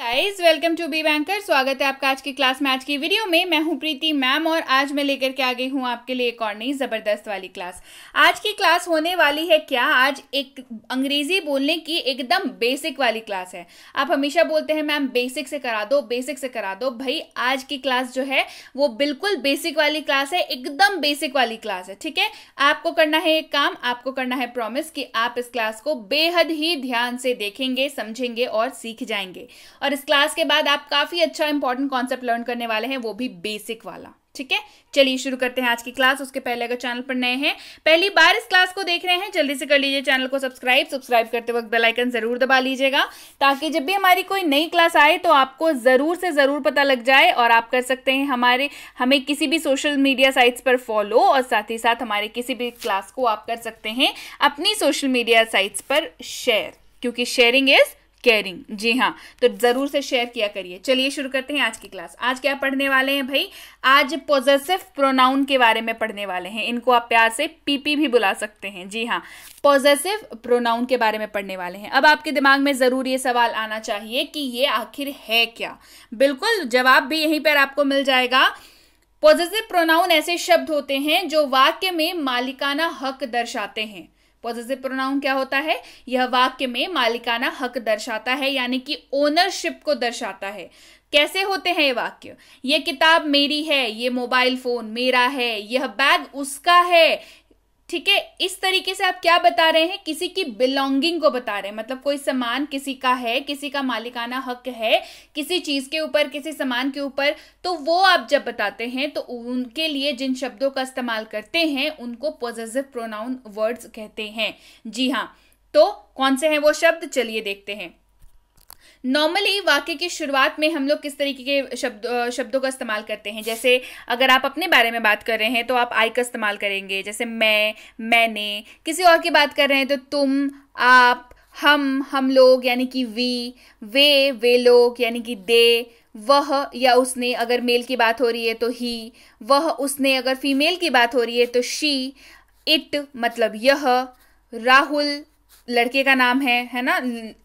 Guys welcome to B banker स्वागत है आपका आज की क्लास में आज की वीडियो में मैं हूं प्रीति मैम और आज मैं लेकर के आ गई हूं आपके लिए एक और नई ज़बरदस्त वाली क्लास आज की क्लास होने वाली है क्या आज एक अंग्रेज़ी बोलने की एकदम बेसिक वाली क्लास है आप हमेशा बोलते हैं मैम बेसिक से करा दो बेसिक से करा दो भाई आज की क्लास जो है वो बिल्कुल बेसिक वाली क्लास है एकदम बेसिक वाली क्लास है ठीक है आपको करना है एक काम आपको करना है प्रॉमिस कि आप इस क्लास को बेहद ही ध्यान से देखेंगे समझेंगे और सीख जाएंगे और और इस क्लास के बाद आप काफ़ी अच्छा इंपॉर्टेंट कॉन्सेप्ट लर्न करने वाले हैं वो भी बेसिक वाला ठीक है चलिए शुरू करते हैं आज की क्लास उसके पहले अगर चैनल पर नए हैं पहली बार इस क्लास को देख रहे हैं जल्दी से कर लीजिए चैनल को सब्सक्राइब सब्सक्राइब करते वक्त बेल आइकन जरूर दबा लीजिएगा ताकि जब भी हमारी कोई नई क्लास आए तो आपको ज़रूर से ज़रूर पता लग जाए और आप कर सकते हैं हमारे हमें किसी भी सोशल मीडिया साइट्स पर फॉलो और साथ ही साथ हमारे किसी भी क्लास को आप कर सकते हैं अपनी सोशल मीडिया साइट्स पर शेयर क्योंकि शेयरिंग इज़ केयरिंग जी हाँ तो ज़रूर से शेयर किया करिए चलिए शुरू करते हैं आज की क्लास आज क्या पढ़ने वाले हैं भाई आज पॉजिटिव प्रोनाउन के बारे में पढ़ने वाले हैं इनको आप प्यार से पीपी भी बुला सकते हैं जी हाँ पॉजिटिव प्रोनाउन के बारे में पढ़ने वाले हैं अब आपके दिमाग में ज़रूर ये सवाल आना चाहिए कि ये आखिर है क्या बिल्कुल जवाब भी यहीं पर आपको मिल जाएगा पॉजिटिव प्रोनाउन ऐसे शब्द होते हैं जो वाक्य में मालिकाना हक दर्शाते हैं पॉजिटिव प्रोनाउन क्या होता है यह वाक्य में मालिकाना हक दर्शाता है यानी कि ओनरशिप को दर्शाता है कैसे होते हैं ये वाक्य ये किताब मेरी है ये मोबाइल फोन मेरा है यह बैग उसका है ठीक है इस तरीके से आप क्या बता रहे हैं किसी की बिलोंगिंग को बता रहे हैं मतलब कोई सामान किसी का है किसी का मालिकाना हक है किसी चीज के ऊपर किसी सामान के ऊपर तो वो आप जब बताते हैं तो उनके लिए जिन शब्दों का इस्तेमाल करते हैं उनको पॉजिटिव प्रोनाउन वर्ड्स कहते हैं जी हाँ तो कौन से हैं वो शब्द चलिए देखते हैं नॉर्मली वाक्य की शुरुआत में हम लोग किस तरीके के शब्द शब्दों का इस्तेमाल करते हैं जैसे अगर आप अपने बारे में बात कर रहे हैं तो आप आई का इस्तेमाल करेंगे जैसे मैं मैंने किसी और की बात कर रहे हैं तो तुम आप हम हम लोग यानी कि वी वे वे लोग यानी कि दे वह या उसने अगर मेल की बात हो रही है तो ही वह उसने अगर फीमेल की बात हो रही है तो शी इट मतलब यह राहुल लड़के का नाम है है ना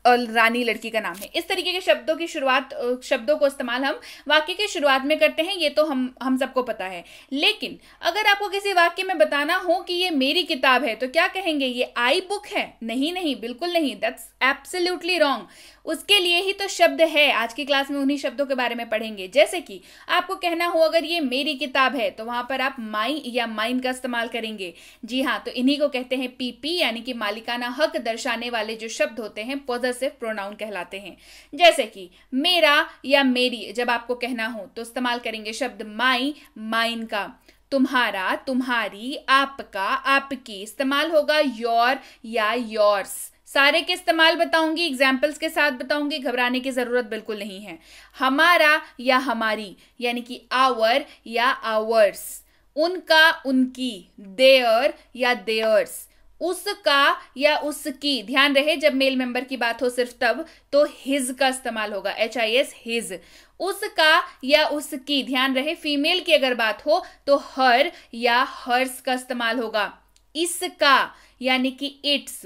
और रानी लड़की का नाम है इस तरीके के शब्दों की शुरुआत शब्दों को इस्तेमाल हम वाक्य की शुरुआत में करते हैं ये तो हम हम सबको पता है लेकिन अगर आपको किसी वाक्य में बताना हो कि ये मेरी किताब है तो क्या कहेंगे ये आई बुक है नहीं नहीं बिल्कुल नहीं दैट्स एब्सोल्युटली रॉन्ग उसके लिए ही तो शब्द है आज की क्लास में उन्हीं शब्दों के बारे में पढ़ेंगे जैसे कि आपको कहना हो अगर ये मेरी किताब है तो वहां पर आप माई या माइन का इस्तेमाल करेंगे जी हाँ तो इन्हीं को कहते हैं पीपी यानी कि मालिकाना हक दर्शाने वाले जो शब्द होते हैं पॉजिटिव प्रोनाउन कहलाते हैं जैसे कि मेरा या मेरी जब आपको कहना हो तो इस्तेमाल करेंगे शब्द माई माइन का तुम्हारा तुम्हारी आपका आपकी इस्तेमाल होगा योर या योर्स सारे के इस्तेमाल बताऊंगी एग्जाम्पल्स के साथ बताऊंगी घबराने की ज़रूरत बिल्कुल नहीं है हमारा या हमारी यानी कि आवर या आवर्स उनका उनकी देअर या देयर्स उसका या उसकी ध्यान रहे जब मेल मेंबर की बात हो सिर्फ तब तो हिज का इस्तेमाल होगा एच आई एस हिज उसका या उसकी ध्यान रहे फीमेल की अगर बात हो तो हर या हर्स का इस्तेमाल होगा इसका यानी कि इट्स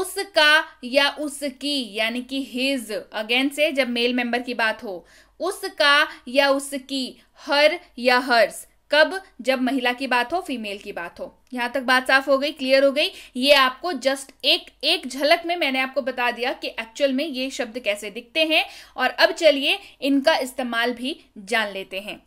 उसका या उसकी यानी कि हिज अगेन से जब मेल मेंबर की बात हो उसका या उसकी हर या हर्स कब जब महिला की बात हो फीमेल की बात हो यहां तक बात साफ हो गई क्लियर हो गई ये आपको जस्ट एक एक झलक में मैंने आपको बता दिया कि एक्चुअल में ये शब्द कैसे दिखते हैं और अब चलिए इनका इस्तेमाल भी जान लेते हैं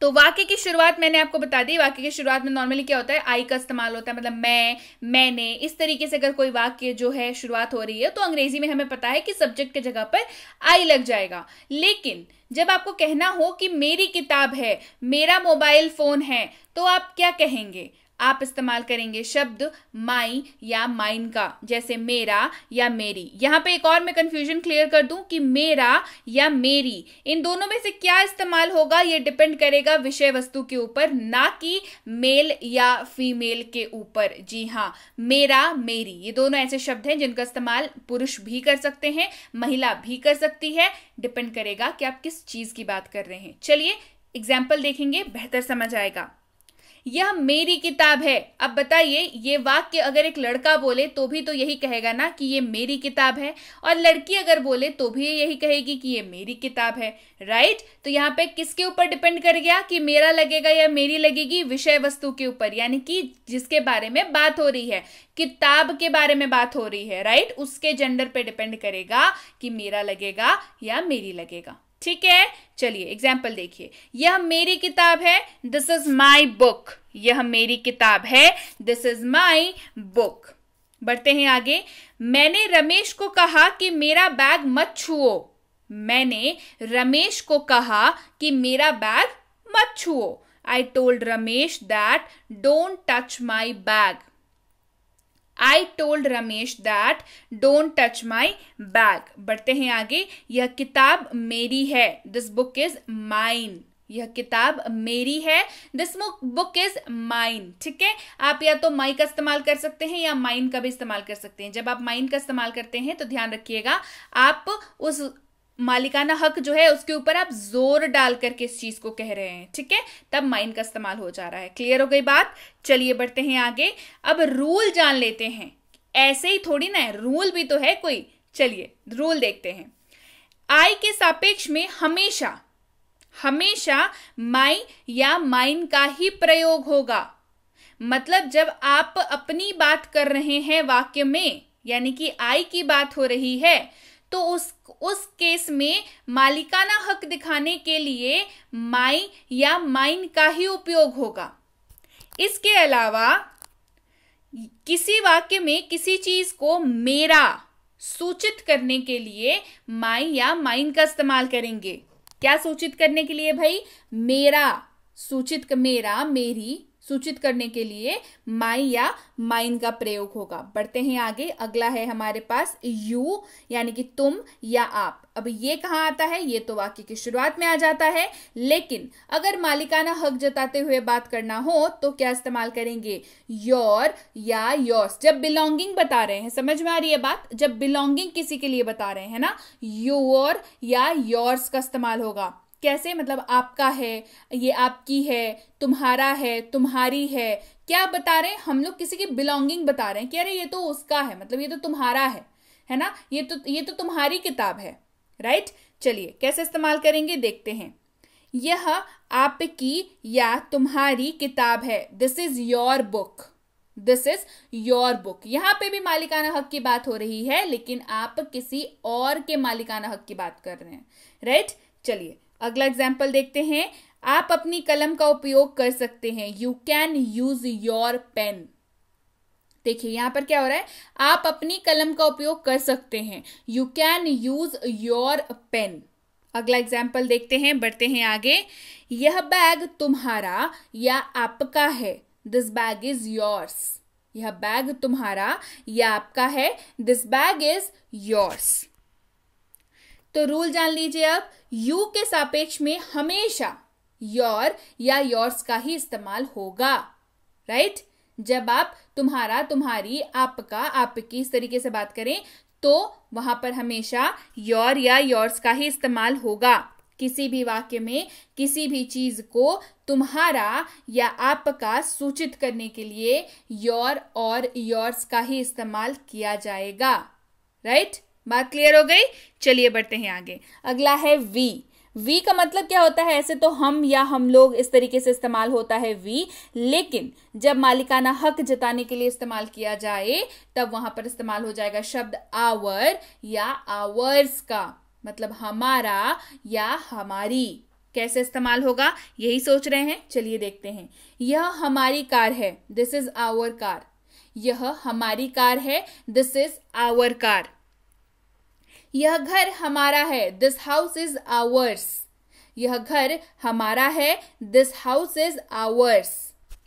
तो वाक्य की शुरुआत मैंने आपको बता दी वाक्य की शुरुआत में नॉर्मली क्या होता है आई का इस्तेमाल होता है मतलब मैं मैंने इस तरीके से अगर कोई वाक्य जो है शुरुआत हो रही है तो अंग्रेजी में हमें पता है कि सब्जेक्ट के जगह पर आई लग जाएगा लेकिन जब आपको कहना हो कि मेरी किताब है मेरा मोबाइल फोन है तो आप क्या कहेंगे आप इस्तेमाल करेंगे शब्द माई या माइन का जैसे मेरा या मेरी यहाँ पे एक और मैं कंफ्यूजन क्लियर कर दूं कि मेरा या मेरी इन दोनों में से क्या इस्तेमाल होगा ये डिपेंड करेगा विषय वस्तु के ऊपर ना कि मेल या फीमेल के ऊपर जी हाँ मेरा मेरी ये दोनों ऐसे शब्द हैं जिनका इस्तेमाल पुरुष भी कर सकते हैं महिला भी कर सकती है डिपेंड करेगा कि आप किस चीज की बात कर रहे हैं चलिए एग्जाम्पल देखेंगे बेहतर समझ आएगा यह मेरी किताब है अब बताइए ये वाक्य अगर एक लड़का बोले तो भी तो यही कहेगा ना कि ये मेरी किताब है और लड़की अगर बोले तो भी यही कहेगी कि ये मेरी किताब है राइट तो यहाँ पे किसके ऊपर डिपेंड कर गया कि मेरा लगेगा या मेरी लगेगी विषय वस्तु के ऊपर यानी कि जिसके बारे में बात हो रही है किताब के बारे में बात हो रही है राइट उसके जेंडर पर डिपेंड करेगा कि मेरा लगेगा या मेरी लगेगा ठीक है चलिए एग्जाम्पल देखिए यह मेरी किताब है दिस इज माई बुक यह मेरी किताब है दिस इज माई बुक बढ़ते हैं आगे मैंने रमेश को कहा कि मेरा बैग मत छुओ मैंने रमेश को कहा कि मेरा बैग मत छुओ I told Ramesh that don't touch my bag I told Ramesh that don't touch my bag बढ़ते हैं आगे यह किताब मेरी है दिस बुक इज माइन यह किताब मेरी है दिस बुक इज माइन ठीक है आप या तो माई का इस्तेमाल कर सकते हैं या माइन का भी इस्तेमाल कर सकते हैं जब आप माइन का इस्तेमाल करते हैं तो ध्यान रखिएगा आप उस मालिकाना हक जो है उसके ऊपर आप जोर डाल करके इस चीज को कह रहे हैं ठीक है तब माइंड का इस्तेमाल हो जा रहा है क्लियर हो गई बात चलिए बढ़ते हैं आगे अब रूल जान लेते हैं ऐसे ही थोड़ी ना है रूल भी तो है कोई चलिए रूल देखते हैं आई के सापेक्ष में हमेशा हमेशा माई या माइन का ही प्रयोग होगा मतलब जब आप अपनी बात कर रहे हैं वाक्य में यानी कि आई की बात हो रही है तो उस उस केस में मालिकाना हक दिखाने के लिए माई या माइन का ही उपयोग होगा इसके अलावा किसी वाक्य में किसी चीज को मेरा सूचित करने के लिए माई या माइन का इस्तेमाल करेंगे क्या सूचित करने के लिए भाई मेरा सूचित मेरा मेरी सूचित करने के लिए माई या माइन का प्रयोग होगा बढ़ते हैं आगे अगला है हमारे पास यू यानी कि तुम या आप अब ये कहाँ आता है ये तो वाक्य की शुरुआत में आ जाता है लेकिन अगर मालिकाना हक जताते हुए बात करना हो तो क्या इस्तेमाल करेंगे योर या योर्स जब बिलोंगिंग बता रहे हैं समझ में आ रही है बात जब बिलोंगिंग किसी के लिए बता रहे हैं ना योर या योर्स का इस्तेमाल होगा कैसे मतलब आपका है ये आपकी है तुम्हारा है तुम्हारी है क्या बता रहे हैं हम लोग किसी की बिलोंगिंग बता रहे हैं कि अरे ये तो उसका है मतलब ये तो तुम्हारा है है ना ये तो ये तो तुम्हारी किताब है राइट चलिए कैसे इस्तेमाल करेंगे देखते हैं यह आपकी या तुम्हारी किताब है this is your book this is your book यहां पे भी मालिकाना हक की बात हो रही है लेकिन आप किसी और के मालिकाना हक की बात कर रहे हैं राइट right? चलिए अगला एग्जाम्पल देखते हैं आप अपनी कलम का उपयोग कर सकते हैं you can use your pen देखिए यहां पर क्या हो रहा है आप अपनी कलम का उपयोग कर सकते हैं you can use your pen अगला एग्जाम्पल देखते हैं बढ़ते हैं आगे यह बैग तुम्हारा या आपका है दिस बैग इज योर्स यह बैग तुम्हारा या आपका है दिस बैग इज योर्स तो रूल जान लीजिए अब यू के सापेक्ष में हमेशा योर या योर्स का ही इस्तेमाल होगा राइट जब आप तुम्हारा तुम्हारी आपका आपकी इस तरीके से बात करें तो वहां पर हमेशा योर या योर्स का ही इस्तेमाल होगा किसी भी वाक्य में किसी भी चीज को तुम्हारा या आपका सूचित करने के लिए योर और योर्स का ही इस्तेमाल किया जाएगा राइट right? बात क्लियर हो गई चलिए बढ़ते हैं आगे अगला है वी वी का मतलब क्या होता है ऐसे तो हम या हम लोग इस तरीके से इस्तेमाल होता है वी लेकिन जब मालिकाना हक जताने के लिए इस्तेमाल किया जाए तब वहां पर इस्तेमाल हो जाएगा शब्द आवर या आवर्स का मतलब हमारा या हमारी कैसे इस्तेमाल होगा यही सोच रहे हैं चलिए देखते हैं यह हमारी कार है दिस इज आवर कार यह हमारी कार है दिस इज आवर कार यह घर हमारा है दिस हाउस इज आवर्स यह घर हमारा है दिस हाउस इज आवर्स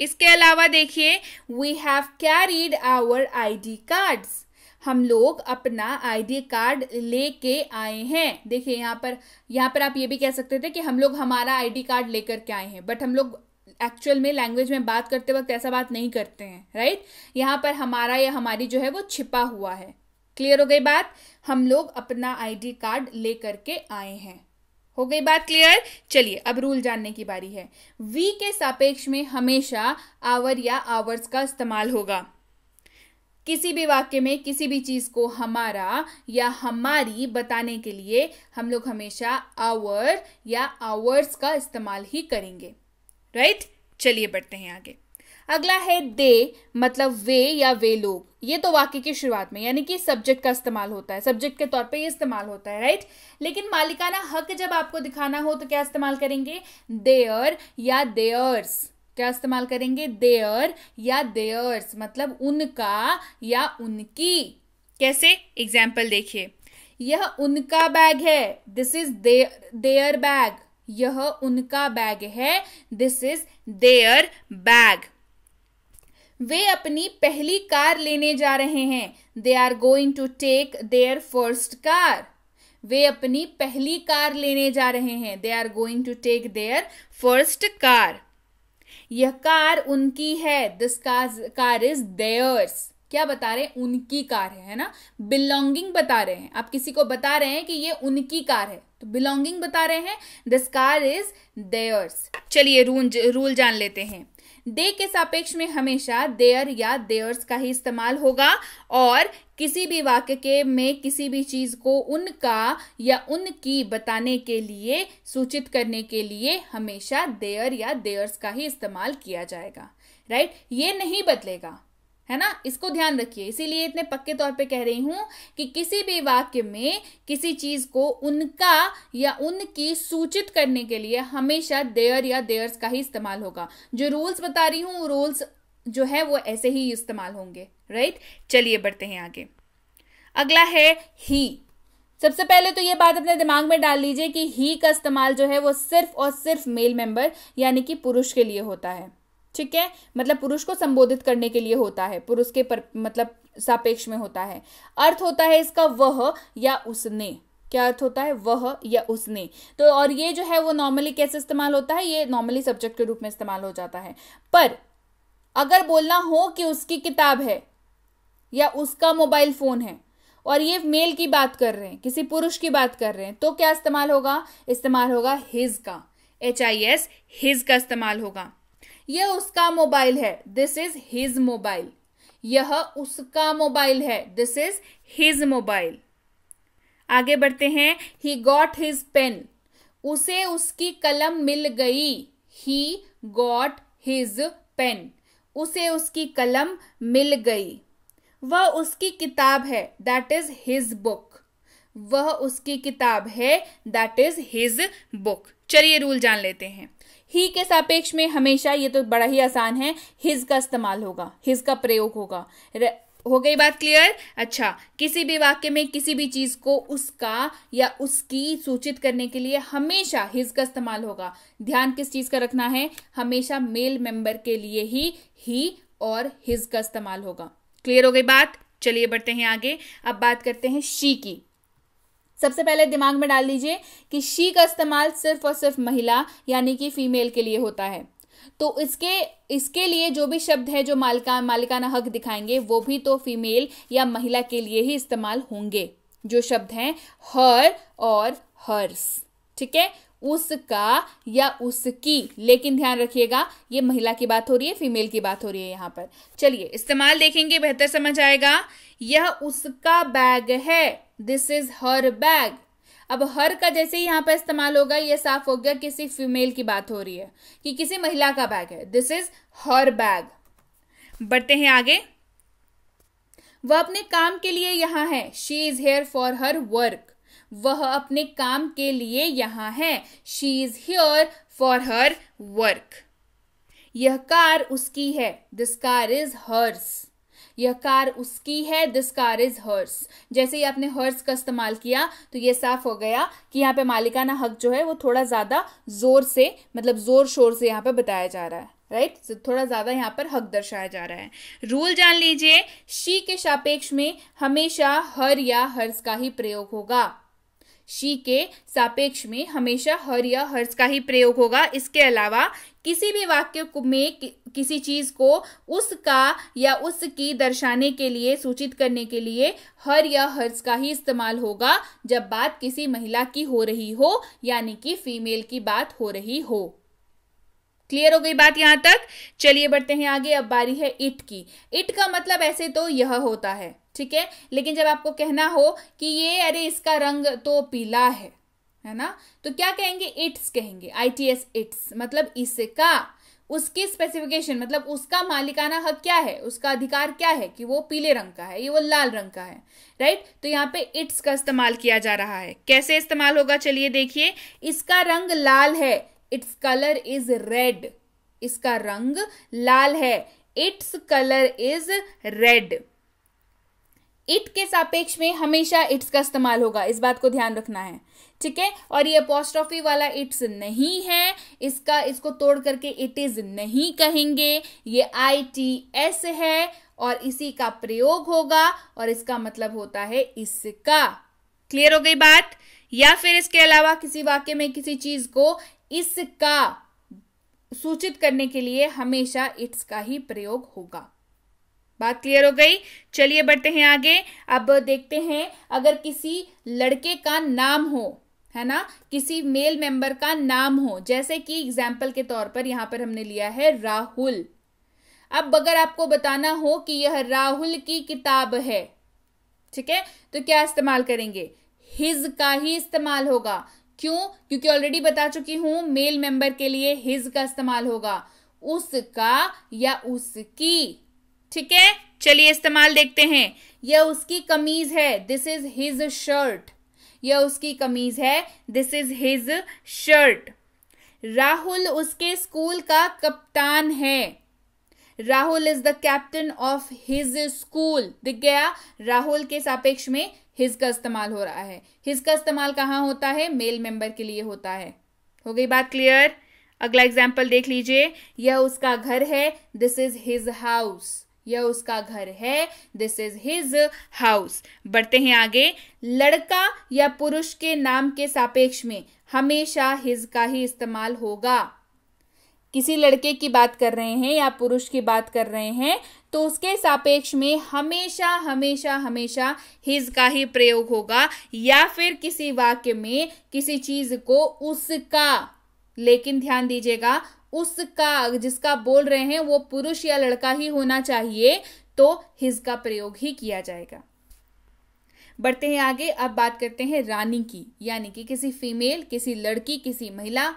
इसके अलावा देखिए we have carried our ID cards हम लोग अपना आईडी कार्ड लेके आए हैं देखिए यहाँ पर यहाँ पर आप ये भी कह सकते थे कि हम लोग हमारा आईडी कार्ड लेकर के आए हैं बट हम लोग एक्चुअल में लैंग्वेज में बात करते वक्त ऐसा बात नहीं करते हैं राइट यहाँ पर हमारा या हमारी जो है वो छिपा हुआ है क्लियर हो गई बात हम लोग अपना आईडी कार्ड ले करके आए हैं हो गई बात क्लियर चलिए अब रूल जानने की बारी है वी के सापेक्ष में हमेशा आवर या आवर्स का इस्तेमाल होगा किसी भी वाक्य में किसी भी चीज को हमारा या हमारी बताने के लिए हम लोग हमेशा आवर या आवर्स का इस्तेमाल ही करेंगे राइट चलिए बढ़ते हैं आगे अगला है दे मतलब वे या वे लोग ये तो वाक्य की शुरुआत में यानी कि सब्जेक्ट का इस्तेमाल होता है सब्जेक्ट के तौर पे ये इस्तेमाल होता है राइट लेकिन मालिकाना हक जब आपको दिखाना हो तो क्या इस्तेमाल करेंगे देयर या देयर्स क्या इस्तेमाल करेंगे देअर या देयर्स मतलब उनका या उनकी कैसे एग्जाम्पल देखिए यह उनका बैग है दिस इज देयर बैग यह उनका बैग है दिस इज देयर बैग वे अपनी पहली कार लेने जा रहे हैं they are going to take their first car वे अपनी पहली कार लेने जा रहे हैं they are going to take their first car यह कार उनकी है दिस कार इज देयर्स क्या बता रहे हैं उनकी कार है है ना बिलोंगिंग बता रहे हैं आप किसी को बता रहे हैं कि ये उनकी कार है तो बिलोंगिंग बता रहे हैं दिस कार इज देयर्स चलिए रूल जान लेते हैं दे के सापेक्ष में हमेशा देयर या देयर्स का ही इस्तेमाल होगा और किसी भी वाक्य के में किसी भी चीज को उनका या उनकी बताने के लिए सूचित करने के लिए हमेशा देयर या देयर्स का ही इस्तेमाल किया जाएगा राइट ये नहीं बदलेगा है ना इसको ध्यान रखिए इसीलिए इतने पक्के तौर पे कह रही हूं कि किसी भी वाक्य में किसी चीज को उनका या उनकी सूचित करने के लिए हमेशा देयर या देयर्स का ही इस्तेमाल होगा जो रूल्स बता रही हूं रूल्स जो है वो ऐसे ही इस्तेमाल होंगे राइट चलिए बढ़ते हैं आगे अगला है ही सबसे पहले तो ये बात अपने दिमाग में डाल लीजिए कि ही का इस्तेमाल जो है वो सिर्फ और सिर्फ मेल मेंबर यानी कि पुरुष के लिए होता है ठीक है मतलब पुरुष को संबोधित करने के लिए होता है पुरुष के पर मतलब सापेक्ष में होता है अर्थ होता है इसका वह या उसने क्या अर्थ होता है वह या उसने तो और ये जो है वो नॉर्मली कैसे इस्तेमाल होता है ये नॉर्मली सब्जेक्ट के रूप में इस्तेमाल हो जाता है पर अगर बोलना हो कि उसकी किताब है या उसका मोबाइल फोन है और ये मेल की बात कर रहे हैं किसी पुरुष की बात कर रहे हैं तो क्या इस्तेमाल होगा इस्तेमाल होगा हिज का एच आई एस हिज का इस्तेमाल होगा यह उसका मोबाइल है दिस इज हिज मोबाइल यह उसका मोबाइल है दिस इज हिज मोबाइल आगे बढ़ते हैं ही गॉट हिज पेन उसे उसकी कलम मिल गई ही गॉट हिज पेन उसे उसकी कलम मिल गई वह उसकी किताब है दैट इज हिज बुक वह उसकी किताब है दैट इज हिज बुक चलिए रूल जान लेते हैं ही के सापेक्ष में हमेशा ये तो बड़ा ही आसान है हिज का इस्तेमाल होगा हिज का प्रयोग होगा हो गई बात क्लियर अच्छा किसी भी वाक्य में किसी भी चीज को उसका या उसकी सूचित करने के लिए हमेशा हिज का इस्तेमाल होगा ध्यान किस चीज का रखना है हमेशा मेल मेंबर के लिए ही ही और हिज का इस्तेमाल होगा क्लियर हो गई बात चलिए बढ़ते हैं आगे अब बात करते हैं शी की सबसे पहले दिमाग में डाल दीजिए कि शी का इस्तेमाल सिर्फ और सिर्फ महिला यानी कि फीमेल के लिए होता है तो इसके इसके लिए जो भी शब्द है जो मालिका मालिकाना हक दिखाएंगे वो भी तो फीमेल या महिला के लिए ही इस्तेमाल होंगे जो शब्द हैं हर और हर्स ठीक है उसका या उसकी लेकिन ध्यान रखिएगा ये महिला की बात हो रही है फीमेल की बात हो रही है यहाँ पर चलिए इस्तेमाल देखेंगे बेहतर समझ आएगा यह उसका बैग है दिस इज हर बैग अब हर का जैसे ही यहाँ पर इस्तेमाल होगा ये साफ हो गया किसी फीमेल की बात हो रही है कि किसी महिला का बैग है दिस इज हर बैग बढ़ते हैं आगे वह अपने काम के लिए यहाँ है she is here for her work वह अपने काम के लिए यहाँ है she is here for her work यह कार उसकी है दिस कार इज हर्स यह कार उसकी है दिस कार इज हर्स जैसे ही आपने हर्स का इस्तेमाल किया तो ये साफ हो गया कि यहाँ पे मालिकाना हक जो है वो थोड़ा ज़्यादा जोर से मतलब ज़ोर शोर से यहाँ पे बताया जा रहा है राइट right? so, तो थोड़ा ज़्यादा यहाँ पर हक दर्शाया जा रहा है रूल जान लीजिए शी के सापेक्ष में हमेशा हर या हर्स का ही प्रयोग होगा शी के सापेक्ष में हमेशा हर या हर्ष का ही प्रयोग होगा इसके अलावा किसी भी वाक्य में कि, किसी चीज़ को उसका या उसकी दर्शाने के लिए सूचित करने के लिए हर या हर्ष का ही इस्तेमाल होगा जब बात किसी महिला की हो रही हो यानी कि फीमेल की बात हो रही हो क्लियर हो गई बात यहाँ तक चलिए बढ़ते हैं आगे अब बारी है इट की इट का मतलब ऐसे तो यह होता है ठीक है लेकिन जब आपको कहना हो कि ये अरे इसका रंग तो पीला है है ना तो क्या कहेंगे इट्स कहेंगे आई टी एस इट्स मतलब इसका उसकी स्पेसिफिकेशन मतलब उसका मालिकाना हक क्या है उसका अधिकार क्या है कि वो पीले रंग का है ये वो लाल रंग का है राइट तो यहाँ पे इट्स का इस्तेमाल किया जा रहा है कैसे इस्तेमाल होगा चलिए देखिए इसका रंग लाल है इट्स कलर इज रेड इसका रंग लाल है its colour is red it के सापेक्ष में हमेशा इट्स का इस्तेमाल होगा इस बात को ध्यान रखना है ठीक है और ये अपोस्ट्रॉफी वाला इट्स नहीं है इसका इसको तोड़ करके इट इज नहीं कहेंगे ये आई टी एस है और इसी का प्रयोग होगा और इसका मतलब होता है इसका क्लियर हो गई बात या फिर इसके अलावा किसी वाक्य में किसी चीज को इसका सूचित करने के लिए हमेशा इट्स का ही प्रयोग होगा बात क्लियर हो गई चलिए बढ़ते हैं आगे अब देखते हैं अगर किसी लड़के का नाम हो है ना किसी मेल मेंबर का नाम हो जैसे कि एग्जाम्पल के तौर पर यहां पर हमने लिया है राहुल अब अगर आपको बताना हो कि यह राहुल की किताब है ठीक है तो क्या इस्तेमाल करेंगे हिज का ही इस्तेमाल होगा क्यों क्योंकि ऑलरेडी बता चुकी हूं मेल मेंबर के लिए हिज का इस्तेमाल होगा उसका या उसकी ठीक है चलिए इस्तेमाल देखते हैं यह उसकी कमीज है दिस इज हिज शर्ट यह उसकी कमीज है this is his shirt Rahul उसके स्कूल का कप्तान है Rahul is the captain of his school दिख गया राहुल के सापेक्ष में हिज का इस्तेमाल हो रहा है हिज का इस्तेमाल कहां होता है मेल मेंबर के लिए होता है हो गई बात क्लियर अगला एग्जाम्पल देख लीजिए यह उसका घर है दिस इज हिज हाउस यह उसका घर है दिस इज हिज हाउस बढ़ते हैं आगे लड़का या पुरुष के नाम के सापेक्ष में हमेशा हिज का ही इस्तेमाल होगा किसी लड़के की बात कर रहे हैं या पुरुष की बात कर रहे हैं तो उसके सापेक्ष में हमेशा हमेशा हमेशा हिज का ही प्रयोग होगा या फिर किसी वाक्य में किसी चीज को उसका लेकिन ध्यान दीजिएगा उसका जिसका बोल रहे हैं वो पुरुष या लड़का ही होना चाहिए तो हिज का प्रयोग ही किया जाएगा बढ़ते हैं आगे अब बात करते हैं रानी की यानी कि किसी फीमेल किसी लड़की किसी महिला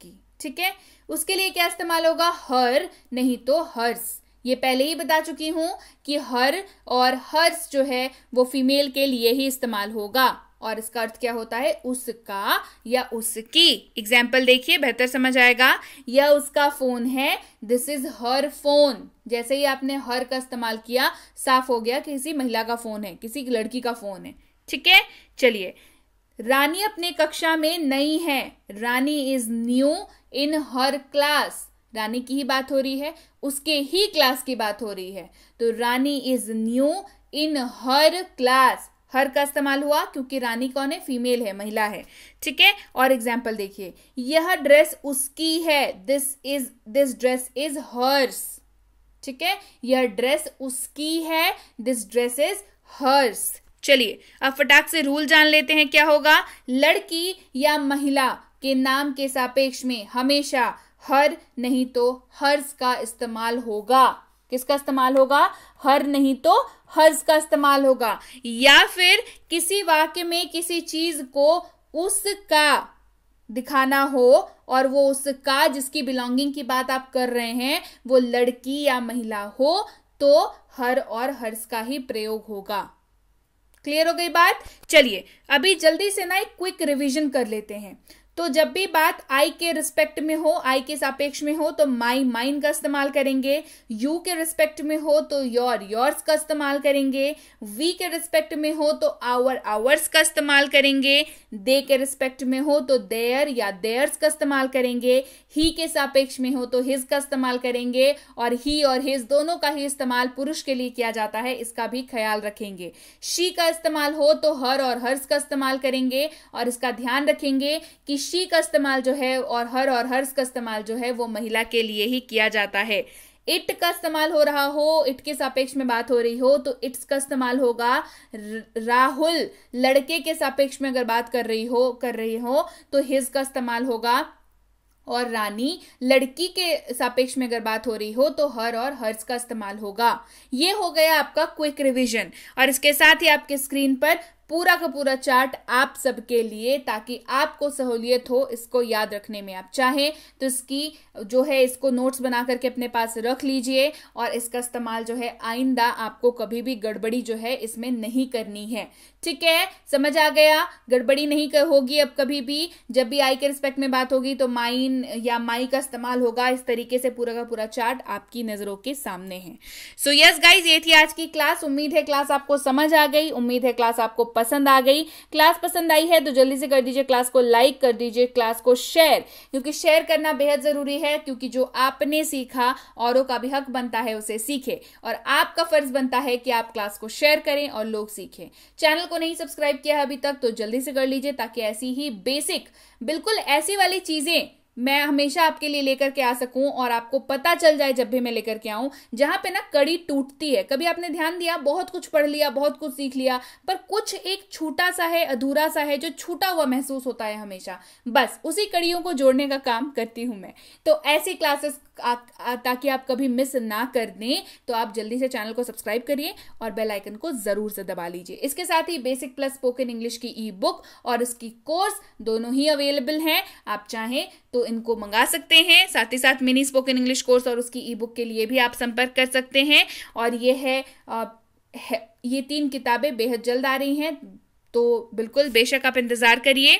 की ठीक है उसके लिए क्या इस्तेमाल होगा हर नहीं तो हर्स ये पहले ही बता चुकी हूं कि हर और हर्स जो है वो फीमेल के लिए ही इस्तेमाल होगा और इसका अर्थ क्या होता है उसका या उसकी एग्जाम्पल देखिए बेहतर समझ आएगा यह उसका फोन है दिस इज हर फोन जैसे ही आपने हर का इस्तेमाल किया साफ हो गया किसी महिला का फोन है किसी लड़की का फोन है ठीक है चलिए रानी अपने कक्षा में नई है Rani is new in her class Rani की ही बात हो रही है उसके ही क्लास की बात हो रही है तो Rani is new in her class her का इस्तेमाल हुआ क्योंकि रानी कौन है फीमेल है महिला है ठीक है और एग्जाम्पल देखिए यह ड्रेस उसकी है this is this dress is hers ठीक है यह ड्रेस उसकी है दिस ड्रेस इज हर्स चलिए अब फटाक से रूल जान लेते हैं क्या होगा लड़की या महिला के नाम के सापेक्ष में हमेशा हर नहीं तो हर्स का इस्तेमाल होगा किसका इस्तेमाल होगा हर नहीं तो हज का इस्तेमाल होगा या फिर किसी वाक्य में किसी चीज को उसका दिखाना हो और वो उसका जिसकी बिलोंगिंग की बात आप कर रहे हैं वो लड़की या महिला हो तो हर और हर्ष का ही प्रयोग होगा क्लियर हो गई बात चलिए अभी जल्दी से ना एक क्विक रिवीजन कर लेते हैं तो जब भी बात आई के रिस्पेक्ट में हो आई के सापेक्ष में हो तो माई माइन का इस्तेमाल करेंगे यू के रिस्पेक्ट में हो तो योर योर्स का इस्तेमाल करेंगे वी के रिस्पेक्ट में हो तो आवर आवर्स का इस्तेमाल करेंगे दे के रिस्पेक्ट में हो तो देयर या देयर्स का इस्तेमाल करेंगे ही के सापेक्ष में हो तो हिज का इस्तेमाल करेंगे और ही और हिज दोनों का ही इस्तेमाल पुरुष के लिए किया जाता है इसका भी ख्याल रखेंगे शी का इस्तेमाल हो तो हर और हर्स का इस्तेमाल करेंगे और इसका ध्यान रखेंगे कि शी का इस्तेमाल जो है और हर और हर्स का इस्तेमाल जो है वो महिला के लिए ही किया जाता है इट का इस्तेमाल हो रहा हो इट के सापेक्ष में बात हो रही हो तो इट्स का इस्तेमाल होगा राहुल लड़के के सापेक्ष में अगर बात कर रही हो कर रही हो तो हिज का इस्तेमाल होगा और रानी लड़की के सापेक्ष में अगर बात हो रही हो तो हर और हर्स का इस्तेमाल होगा ये हो गया आपका क्विक रिवीजन और इसके साथ ही आपके स्क्रीन पर पूरा का पूरा चार्ट आप सबके लिए ताकि आपको सहूलियत हो इसको याद रखने में आप चाहें तो इसकी जो है इसको नोट्स बना करके अपने पास रख लीजिए और इसका इस्तेमाल जो है आइंदा आपको कभी भी गड़बड़ी जो है इसमें नहीं करनी है ठीक है समझ आ गया गड़बड़ी नहीं होगी अब कभी भी जब भी आई के रिस्पेक्ट में बात होगी तो माइन या माई का इस्तेमाल होगा इस तरीके से पूरा का पूरा चार्ट आपकी नज़रों के सामने है सो यस गाइज ये थी आज की क्लास उम्मीद है क्लास आपको समझ आ गई उम्मीद है क्लास आपको पसंद आ गई क्लास पसंद आई है तो जल्दी से कर दीजिए क्लास को लाइक कर दीजिए क्लास को शेयर क्योंकि शेयर करना बेहद ज़रूरी है क्योंकि जो आपने सीखा औरों का भी हक बनता है उसे सीखे और आपका फ़र्ज़ बनता है कि आप क्लास को शेयर करें और लोग सीखें चैनल को नहीं सब्सक्राइब किया है अभी तक तो जल्दी से कर लीजिए ताकि ऐसी ही बेसिक बिल्कुल ऐसी वाली चीज़ें मैं हमेशा आपके लिए लेकर के आ सकूं और आपको पता चल जाए जब भी मैं लेकर के आऊं जहां पे ना कड़ी टूटती है कभी आपने ध्यान दिया बहुत कुछ पढ़ लिया बहुत कुछ सीख लिया पर कुछ एक छोटा सा है अधूरा सा है जो छूटा हुआ महसूस होता है हमेशा बस उसी कड़ियों को जोड़ने का काम करती हूं मैं तो ऐसी क्लासेस ताकि आप कभी मिस ना कर दें तो आप जल्दी से चैनल को सब्सक्राइब करिए और बेल आइकन को ज़रूर से दबा लीजिए इसके साथ ही बेसिक प्लस स्पोकन इंग्लिश की ई बुक और उसकी कोर्स दोनों ही अवेलेबल हैं आप चाहें तो इनको मंगा सकते हैं साथ ही साथ मिनी स्पोकन इंग्लिश कोर्स और उसकी ई बुक के लिए भी आप संपर्क कर सकते हैं और ये है, आ, है ये तीन किताबें बेहद जल्द आ रही हैं तो बिल्कुल बेशक आप इंतज़ार करिए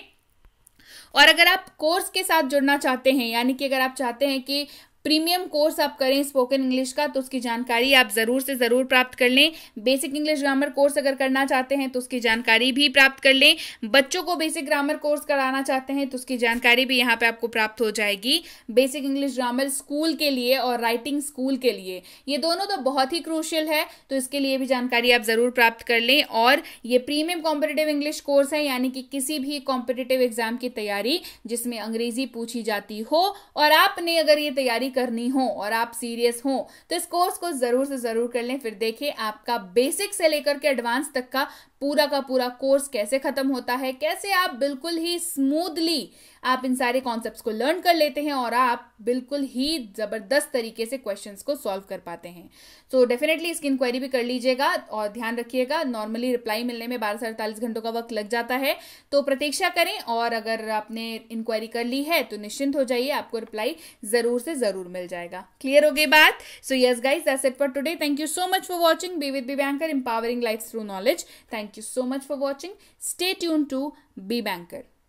और अगर आप कोर्स के साथ जुड़ना चाहते हैं यानी कि अगर आप चाहते हैं कि प्रीमियम कोर्स आप करें स्पोकन इंग्लिश का तो उसकी जानकारी आप ज़रूर से ज़रूर प्राप्त कर लें बेसिक इंग्लिश ग्रामर कोर्स अगर करना चाहते हैं तो उसकी जानकारी भी प्राप्त कर लें बच्चों को बेसिक ग्रामर कोर्स कराना चाहते हैं तो उसकी जानकारी भी यहाँ पे आपको प्राप्त हो जाएगी बेसिक इंग्लिश ग्रामर स्कूल के लिए और राइटिंग स्कूल के लिए ये दोनों तो बहुत ही क्रूशियल है तो इसके लिए भी जानकारी आप ज़रूर प्राप्त कर लें और ये प्रीमियम कॉम्पिटेटिव इंग्लिश कोर्स है यानी कि किसी भी कॉम्पिटेटिव एग्जाम की तैयारी जिसमें अंग्रेज़ी पूछी जाती हो और आपने अगर ये तैयारी तैयारी करनी हो और आप सीरियस हो तो इस कोर्स को ज़रूर से ज़रूर कर लें फिर देखें आपका बेसिक से लेकर के एडवांस तक का पूरा का पूरा कोर्स कैसे ख़त्म होता है कैसे आप बिल्कुल ही स्मूथली आप इन सारे कॉन्सेप्ट को लर्न कर लेते हैं और आप बिल्कुल ही ज़बरदस्त तरीके से क्वेश्चन को सॉल्व कर पाते हैं सो so, डेफिनेटली इसकी इंक्वायरी भी कर लीजिएगा और ध्यान रखिएगा नॉर्मली रिप्लाई मिलने में बारह से अड़तालीस घंटों का वक्त लग जाता है तो प्रतीक्षा करें और अगर आपने इंक्वायरी कर ली है तो निश्चिंत हो जाइए आपको रिप्लाई ज़रूर से ज़रूर मिल जाएगा क्लियर हो गई बात so yes guys that's it for today thank you so much for watching B with B banker empowering life through knowledge thank you so much for watching stay tuned to B banker